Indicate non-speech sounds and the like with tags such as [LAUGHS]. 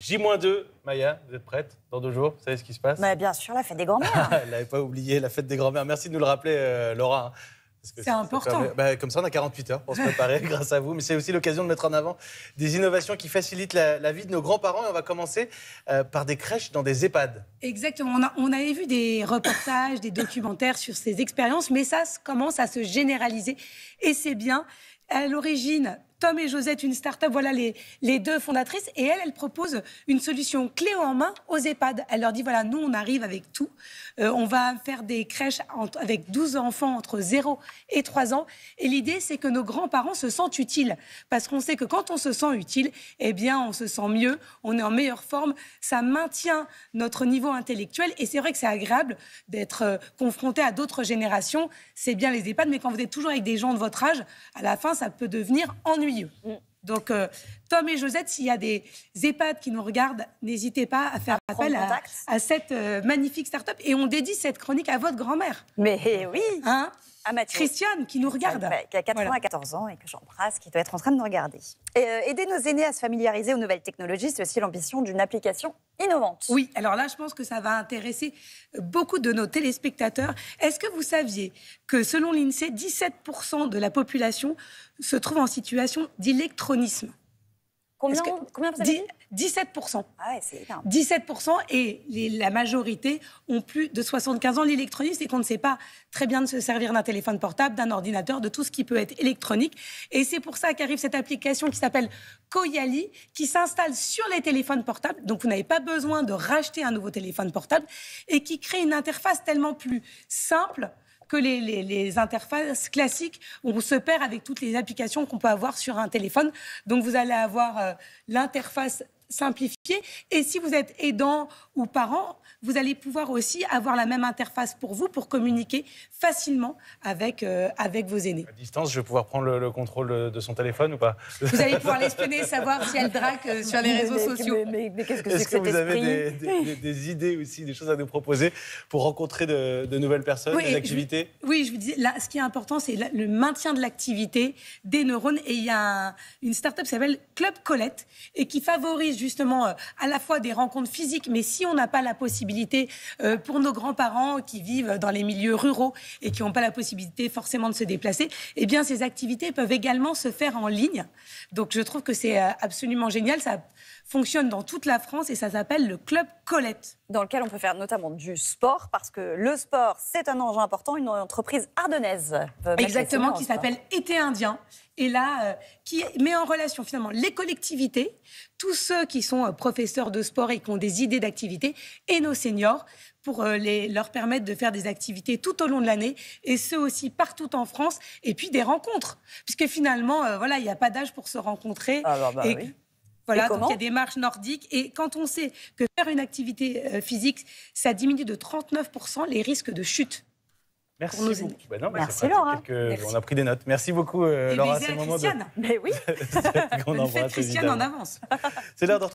J-2, Maya, vous êtes prête Dans deux jours, vous savez ce qui se passe bah, Bien sûr, la fête des grands-mères. [LAUGHS] Elle n'avait pas oublié la fête des grands-mères. Merci de nous le rappeler, euh, Laura. Hein, c'est important. Bah, comme ça, on a 48 heures pour se préparer [LAUGHS] grâce à vous. Mais c'est aussi l'occasion de mettre en avant des innovations qui facilitent la, vie de nos grands-parents. Et on va commencer euh, par des crèches dans des EHPAD. Exactement. On, on avait vu des reportages, des documentaires sur ces expériences, mais ça commence à se généraliser. Et c'est bien. À l'origine, Tom et Josette, une start-up, voilà les, les deux fondatrices. Et elle, elle propose une solution clé en main aux EHPAD. Elle leur dit voilà, nous, on arrive avec tout. Euh, on va faire des crèches avec 12 enfants entre 0 et 3 ans. Et l'idée, c'est que nos grands-parents se sentent utiles. Parce qu'on sait que quand on se sent utile, eh bien, on se sent mieux, on est en meilleure forme. Ça maintient notre niveau intellectuel. Et c'est vrai que c'est agréable d'être euh, confronté à d'autres générations. C'est bien les EHPAD, mais quand vous êtes toujours avec des gens de votre âge, à la fin, ça peut devenir ennuyeux. Mm. Donc, euh, Tom et Josette, s'il y a des EHPAD qui nous regardent, n'hésitez pas à faire appel à, cette euh, magnifique start-up. Et on dédie cette chronique à votre grand-mère. Mais eh oui hein Christiane, qui nous regarde. Qui a 94 14 ans et que j'embrasse, qui doit être en train de nous regarder. Euh, aider nos aînés à se familiariser aux nouvelles technologies, c'est aussi l'ambition d'une application innovante. Oui, alors là, je pense que ça va intéresser euh, beaucoup de nos téléspectateurs. Est-ce que vous saviez que selon l'INSEE, 17% de la population se trouve en situation d'électronisme Combien, combien vous 17%. 17% ah et la majorité ont plus de 75 ans. L'électronique, c'est qu'on ne sait pas très bien de se servir d'un téléphone portable, d'un ordinateur, de tout ce qui peut être électronique. Et c'est pour ça qu'arrive cette application qui s'appelle Koyali, qui s'installe sur les téléphones portables. Donc vous n'avez pas besoin de racheter un nouveau téléphone portable et qui crée une interface tellement plus simple que les, interfaces classiques où on se perd avec toutes les applications qu'on peut avoir sur un téléphone. Donc vous allez avoir euh, l'interface simplifiée et si vous êtes aidant ou parent, vous allez pouvoir aussi avoir la même interface pour vous, pour communiquer facilement avec, euh, avec vos aînés. À distance, je vais pouvoir prendre le, contrôle de son téléphone ou pas Vous allez pouvoir l'espionner, savoir si elle drague euh, sur les réseaux sociaux. Mais, qu'est-ce que c'est -ce que, vous avez des, des, des, idées aussi, des choses à nous proposer pour rencontrer de, nouvelles personnes, des activités Oui, je vous dis, là, ce qui est important, c'est le maintien de l'activité des neurones. Et il y a une start-up qui s'appelle Club Colette et qui favorise justement euh, à la fois des rencontres physiques, mais si on n'a pas la possibilité euh, pour nos grands-parents qui vivent dans les milieux ruraux et qui n'ont pas la possibilité forcément de se déplacer, eh bien ces activités peuvent également se faire en ligne. Donc je trouve que c'est euh, absolument génial. Ça fonctionne dans toute la France et ça s'appelle le Club dans lequel on peut faire notamment du sport, parce que le sport, c'est un enjeu important, une entreprise ardennaise. Exactement, qui s'appelle Été Indien. Et là, euh, qui met en relation finalement les collectivités, tous ceux qui sont euh, professeurs de sport et qui ont des idées d'activité, et nos seniors, pour euh, les, leur permettre de faire des activités tout au long de l'année, et ce aussi partout en France, et puis des rencontres. Puisque finalement, voilà, il n'y a pas d'âge pour se rencontrer. Alors, ah, bah, bah et... Voilà, donc il y a des marches nordiques. Et quand on sait que faire une activité euh, physique, ça diminue de 39% les risques de chute. Merci beaucoup. Ben Merci Laura. On a pris des notes. Merci beaucoup Laura. C'est le moment de. Mais oui. on Christiane en avance. C'est l'heure de